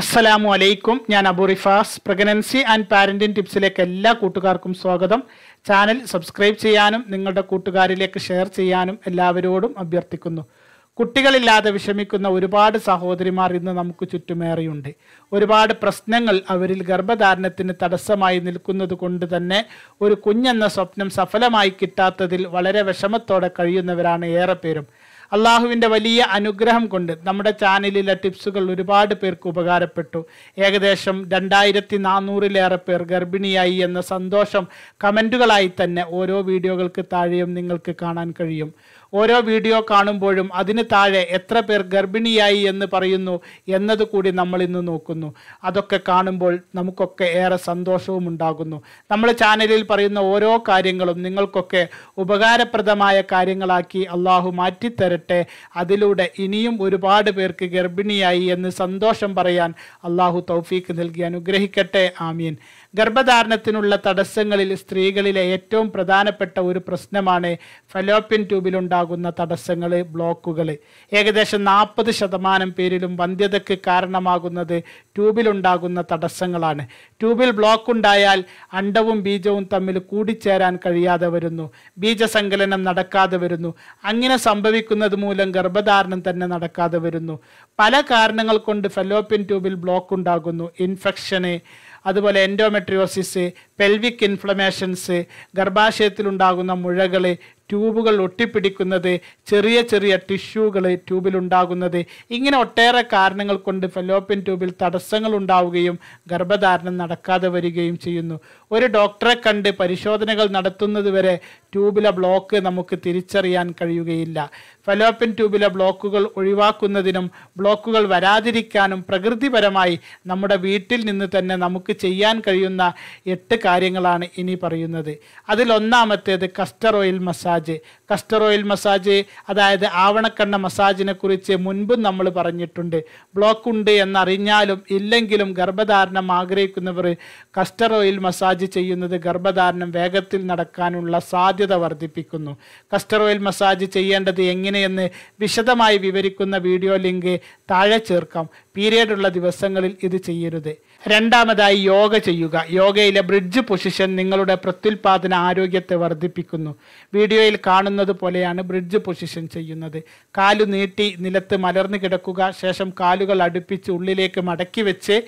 അസ്സലാമു അലൈക്കും ഞാൻ Abu Rifas pregnancy and parenting ടിപ്സിലേക്ക് എല്ലാ കൂട്ടുകാർക്കും സ്വാഗതം ചാനൽ സബ്സ്ക്രൈബ് ചെയ്യാനും നിങ്ങളുടെ കൂട്ടുകാരിലേക്ക് ഷെയർ ചെയ്യാനും എല്ലാവരോടും അഭ്യർത്ഥിക്കുന്നു കുട്ടികളില്ലാതെ വിഷമിക്കുന്ന ഒരുപാട് സഹോദരിമാർ ഇന്ന് നമുക്ക് ചുറ്റുമേറിയുണ്ട് ഒരുപാട് പ്രശ്നങ്ങൾ അവരിൽ ഗർഭധാരണത്തിന് തടസ്സമായി നിൽക്കുന്നത് കൊണ്ട് തന്നെ ഒരു കുഞ്ഞെന്ന സ്വപ്നം സഫലമായി കിട്ടാത്തതിൽ വളരെ വിഷമത്തോടെ കഴിയുന്നവരാണ് ഏറെ പേരും അള്ളാഹുവിൻ്റെ വലിയ അനുഗ്രഹം കൊണ്ട് നമ്മുടെ ചാനലിലെ ടിപ്സുകൾ ഒരുപാട് പേർക്ക് ഉപകാരപ്പെട്ടു ഏകദേശം രണ്ടായിരത്തി നാനൂറിലേറെ പേർ ഗർഭിണിയായി എന്ന സന്തോഷം കമൻറ്റുകളായി തന്നെ ഓരോ വീഡിയോകൾക്ക് താഴെയും നിങ്ങൾക്ക് കാണാൻ കഴിയും ഓരോ വീഡിയോ കാണുമ്പോഴും അതിന് താഴെ എത്ര പേർ ഗർഭിണിയായി എന്ന് പറയുന്നു എന്നത് കൂടി നമ്മൾ ഇന്ന് നോക്കുന്നു അതൊക്കെ കാണുമ്പോൾ നമുക്കൊക്കെ ഏറെ സന്തോഷവും ഉണ്ടാകുന്നു നമ്മൾ ചാനലിൽ പറയുന്ന ഓരോ കാര്യങ്ങളും നിങ്ങൾക്കൊക്കെ ഉപകാരപ്രദമായ കാര്യങ്ങളാക്കി അള്ളാഹു മാറ്റിത്തരട്ടെ അതിലൂടെ ഇനിയും ഒരുപാട് പേർക്ക് ഗർഭിണിയായി എന്ന് സന്തോഷം പറയാൻ അള്ളാഹു തൗഫീക്ക് നൽകി അനുഗ്രഹിക്കട്ടെ ആമീൻ ഗർഭധാരണത്തിനുള്ള തടസ്സങ്ങളിൽ സ്ത്രീകളിലെ ഏറ്റവും പ്രധാനപ്പെട്ട ഒരു പ്രശ്നമാണ് ഫലോപ്യൻ ട്യൂബിലുണ്ടാകുന്ന തടസ്സങ്ങൾ ബ്ലോക്കുകൾ ഏകദേശം നാൽപ്പത് ശതമാനം പേരിലും വന്ധ്യതയ്ക്ക് കാരണമാകുന്നത് ട്യൂബിലുണ്ടാകുന്ന തടസ്സങ്ങളാണ് ട്യൂബിൽ ബ്ലോക്ക് ഉണ്ടായാൽ അണ്ടവും ബീജവും തമ്മിൽ കൂടിച്ചേരാൻ കഴിയാതെ വരുന്നു ബീജസങ്കലനം നടക്കാതെ വരുന്നു അങ്ങനെ സംഭവിക്കുന്നത് മൂലം ഗർഭധാരണം തന്നെ നടക്കാതെ വരുന്നു പല കാരണങ്ങൾ കൊണ്ട് ഫെലോപ്യൻ ട്യൂബിൽ ബ്ലോക്ക് ഉണ്ടാകുന്നു ഇൻഫെക്ഷന് അതുപോലെ എൻഡോമെട്രിയോസിസ് പെൽവിക് ഇൻഫ്ലമേഷൻസ് ഗർഭാശയത്തിലുണ്ടാകുന്ന മുഴകൾ ട്യൂബുകൾ ഒട്ടിപ്പിടിക്കുന്നത് ചെറിയ ചെറിയ ടിഷ്യൂകൾ ട്യൂബിലുണ്ടാകുന്നത് ഇങ്ങനെ ഒട്ടേറെ കാരണങ്ങൾ കൊണ്ട് ഫെലോപ്പിൻ ട്യൂബിൽ തടസ്സങ്ങൾ ഉണ്ടാവുകയും ഗർഭധാരണം നടക്കാതെ വരികയും ചെയ്യുന്നു ഒരു ഡോക്ടറെ കണ്ട് പരിശോധനകൾ നടത്തുന്നതുവരെ ട്യൂബിലെ ബ്ലോക്ക് നമുക്ക് തിരിച്ചറിയാൻ കഴിയുകയില്ല ഫലോപ്പിൻ ട്യൂബിലെ ബ്ലോക്കുകൾ ഒഴിവാക്കുന്നതിനും ബ്ലോക്കുകൾ വരാതിരിക്കാനും പ്രകൃതിപരമായി നമ്മുടെ വീട്ടിൽ നിന്ന് തന്നെ നമുക്ക് ചെയ്യാൻ കഴിയുന്ന എട്ട് കാര്യങ്ങളാണ് ഇനി പറയുന്നത് അതിലൊന്നാമത്തേത് castor oil massage massage castor oil massage അതായത് ആവണക്കണ്ണ മസാജിനെ കുറിച്ച് മുൻപും നമ്മൾ പറഞ്ഞിട്ടുണ്ട് ബ്ലോക്ക് ഉണ്ട് എന്നറിഞ്ഞാലും ഇല്ലെങ്കിലും ഗർഭധാരണം ആഗ്രഹിക്കുന്നവർ കസ്റ്റർ ഓയിൽ മസാജ് ചെയ്യുന്നത് ഗർഭധാരണം വേഗത്തിൽ നടക്കാനുള്ള സാധ്യത വർദ്ധിപ്പിക്കുന്നു കസ്റ്റർ ഓയിൽ മസാജ് ചെയ്യേണ്ടത് എങ്ങനെയെന്ന് വിശദമായി വിവരിക്കുന്ന വീഡിയോ ലിങ്ക് താഴെ ചേർക്കാം പീരീഡ് ഉള്ള ദിവസങ്ങളിൽ ഇത് ചെയ്യരുത് രണ്ടാമതായി യോഗ ചെയ്യുക യോഗയിലെ ബ്രിഡ്ജ് പൊസിഷൻ നിങ്ങളുടെ പ്രത്യുൽപാദന ആരോഗ്യത്തെ വർദ്ധിപ്പിക്കുന്നു വീഡിയോയിൽ കാണുന്നത് പോലെയാണ് ബ്രിഡ്ജ് പൊസിഷൻ ചെയ്യുന്നത് കാലു നീട്ടി നിലത്ത് മലർന്നു കിടക്കുക ശേഷം കാലുകൾ അടുപ്പിച്ച് ഉള്ളിലേക്ക് മടക്കി വെച്ച്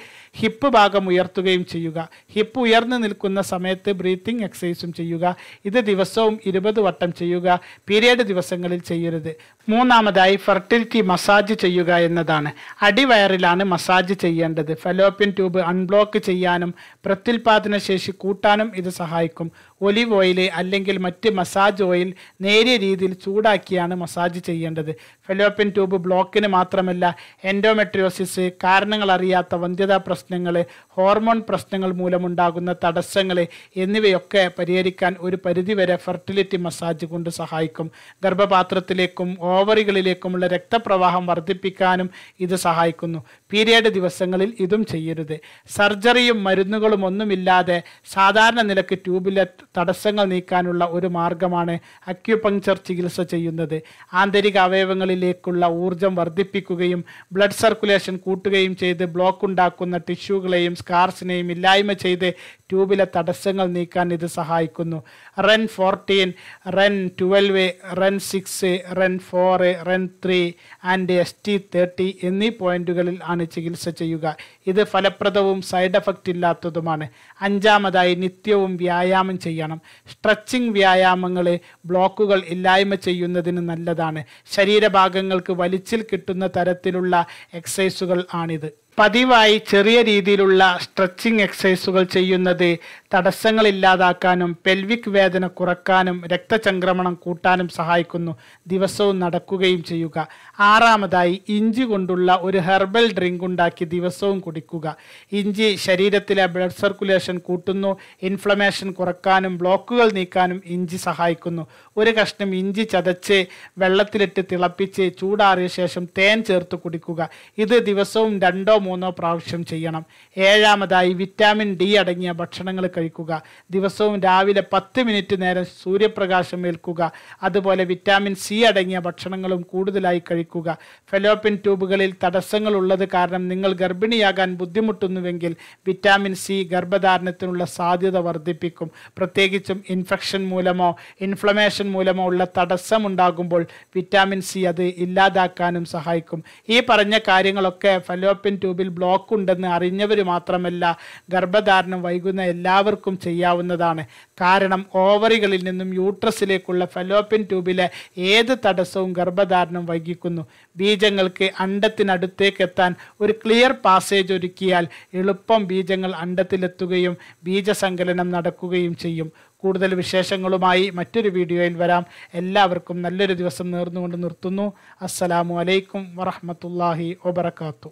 ഹിപ്പ് ഭാഗം ഉയർത്തുകയും ചെയ്യുക ഹിപ്പ് ഉയർന്നു നിൽക്കുന്ന സമയത്ത് ബ്രീത്തിങ് എക്സസൈസും ചെയ്യുക ഇത് ദിവസവും ഇരുപത് വട്ടം ചെയ്യുക പീരീഡ് ദിവസങ്ങളിൽ ചെയ്യരുത് മൂന്നാമതായി ഫെർട്ടിലിറ്റി മസാജ് ചെയ്യുക എന്നതാണ് അടിവയറിലാണ് മസാജ് ചെയ്യേണ്ടത് ഫെലോപ്പിൻ ട്യൂബ് അൺബ്ലോക്ക് ചെയ്യാനും പ്രത്യുൽപാദന ശേഷി കൂട്ടാനും ഇത് സഹായിക്കും ഒലിവ് ഓയിൽ അല്ലെങ്കിൽ മറ്റ് മസാജ് ഓയിൽ നേരിയ രീതിയിൽ ചൂടാക്കിയാണ് മസാജ് ചെയ്യേണ്ടത് ഫെലോപ്യൻ ട്യൂബ് ബ്ലോക്കിന് മാത്രമല്ല എൻഡോമെട്രിയോസിസ് കാരണങ്ങൾ അറിയാത്ത വന്ധ്യതാ പ്രശ്നങ്ങൾ ഹോർമോൺ പ്രശ്നങ്ങൾ മൂലമുണ്ടാകുന്ന തടസ്സങ്ങൾ എന്നിവയൊക്കെ പരിഹരിക്കാൻ ഒരു പരിധിവരെ ഫെർട്ടിലിറ്റി മസാജ് കൊണ്ട് സഹായിക്കും ഗർഭപാത്രത്തിലേക്കും ഓവറികളിലേക്കുമുള്ള രക്തപ്രവാഹം വർദ്ധിപ്പിക്കാനും ഇത് സഹായിക്കുന്നു പീരിയഡ് ദിവസങ്ങളിൽ ഇതും ചെയ്യരുത് സർജറിയും മരുന്നുകളും ഒന്നുമില്ലാതെ സാധാരണ നിലയ്ക്ക് ട്യൂബിലെ തടസ്സങ്ങൾ നീക്കാനുള്ള ഒരു മാർഗമാണ് അക്യുപങ്ചർ ചികിത്സ ചെയ്യുന്നത് ആന്തരിക അവയവങ്ങളിലേക്കുള്ള ഊർജം വർദ്ധിപ്പിക്കുകയും ബ്ലഡ് സർക്കുലേഷൻ കൂട്ടുകയും ചെയ്ത് ബ്ലോക്ക് ഉണ്ടാക്കുന്ന ടിഷ്യൂകളെയും സ്കാർസിനെയും ഇല്ലായ്മ ചെയ്ത് ട്യൂബിലെ തടസ്സങ്ങൾ നീക്കാൻ ഇത് സഹായിക്കുന്നു ren fourteen ren twelve ren six ren four ren three and S T thirty എന്നീ പോയിന്റുകളിൽ ആണ് ചികിത്സ ചെയ്യുക ഇത് ഫലപ്രദവും സൈഡ് എഫക്റ്റ് ഇല്ലാത്തതുമാണ് അഞ്ചാമതായി നിത്യവും വ്യായാമം ചെയ്യണം സ്ട്രെച്ചിങ് വ്യായാമങ്ങൾ ബ്ലോക്കുകൾ ഇല്ലായ്മ ചെയ്യുന്നതിന് നല്ലതാണ് ശരീരഭാഗങ്ങൾക്ക് വലിച്ചിൽ കിട്ടുന്ന തരത്തിലുള്ള എക്സസൈസുകൾ ആണിത് പതിവായി ചെറിയ രീതിയിലുള്ള സ്ട്രെച്ചിങ് എക്സസൈസുകൾ ചെയ്യുന്നത് തടസ്സങ്ങൾ ഇല്ലാതാക്കാനും പെൽവിക് വേദന കുറക്കാനും രക്തചംക്രമണം കൂട്ടാനും സഹായിക്കുന്നു ദിവസവും നടക്കുകയും ചെയ്യുക ആറാമതായി ഇഞ്ചി കൊണ്ടുള്ള ഒരു ഹെർബൽ ഡ്രിങ്ക് ഉണ്ടാക്കി ദിവസവും കുടിക്കുക ഇഞ്ചി ശരീരത്തിലെ ബ്ലഡ് സർക്കുലേഷൻ കൂട്ടുന്നു ഇൻഫ്ലമേഷൻ കുറക്കാനും ബ്ലോക്കുകൾ നീക്കാനും ഇഞ്ചി സഹായിക്കുന്നു ഒരു കഷ്ണം ഇഞ്ചി ചതച്ച് വെള്ളത്തിലിട്ട് തിളപ്പിച്ച് ചൂടാറിയ ശേഷം തേൻ ചേർത്ത് കുടിക്കുക ഇത് ദിവസവും രണ്ടോ മൂന്നോ പ്രാവശ്യം ചെയ്യണം ഏഴാമതായി വിറ്റാമിൻ ഡി അടങ്ങിയ ഭക്ഷണങ്ങൾ കഴിക്കുക ദിവസവും രാവിലെ പത്ത് മിനിറ്റ് നേരം സൂര്യപ്രകാശം ഏൽക്കുക അതുപോലെ വിറ്റാമിൻ സി അടങ്ങിയ ഭക്ഷണങ്ങളും കൂടുതലായി കഴിക്കുക ഫെലോപ്പിൻ ട്യൂബുകളിൽ തടസ്സങ്ങൾ ഉള്ളത് കാരണം നിങ്ങൾ ഗർഭിണിയാകാൻ ബുദ്ധിമുട്ടുന്നുവെങ്കിൽ വിറ്റാമിൻ സി ഗർഭധാരണത്തിനുള്ള സാധ്യത വർദ്ധിപ്പിക്കും പ്രത്യേകിച്ചും ഇൻഫെക്ഷൻ മൂലമോ ഇൻഫ്ലമേഷൻ മൂലമോ ഉള്ള തടസ്സമുണ്ടാകുമ്പോൾ വിറ്റാമിൻ സി അത് ഇല്ലാതാക്കാനും സഹായിക്കും ഈ പറഞ്ഞ കാര്യങ്ങളൊക്കെ ഫലോപ്പിൻ ട്യൂബ് മുമ്പിൽ ബ്ലോക്ക് ഉണ്ടെന്ന് അറിഞ്ഞവർ മാത്രമല്ല ഗർഭധാരണം വൈകുന്ന എല്ലാവർക്കും ചെയ്യാവുന്നതാണ് കാരണം ഓവറികളിൽ നിന്നും യൂട്രസിലേക്കുള്ള ഫലോപ്പിൻ ട്യൂബിലെ ഏത് തടസ്സവും ഗർഭധാരണം വൈകിക്കുന്നു ബീജങ്ങൾക്ക് അണ്ടത്തിനടുത്തേക്ക് എത്താൻ ഒരു ക്ലിയർ പാസേജ് ഒരുക്കിയാൽ എളുപ്പം ബീജങ്ങൾ അണ്ടത്തിലെത്തുകയും ബീജസങ്കലനം നടക്കുകയും ചെയ്യും കൂടുതൽ വിശേഷങ്ങളുമായി മറ്റൊരു വീഡിയോയിൽ വരാം എല്ലാവർക്കും നല്ലൊരു ദിവസം നേർന്നുകൊണ്ട് നിർത്തുന്നു അസ്സലാമു അലൈക്കും വറഹമത്തല്ലാഹി വബർക്കാത്തു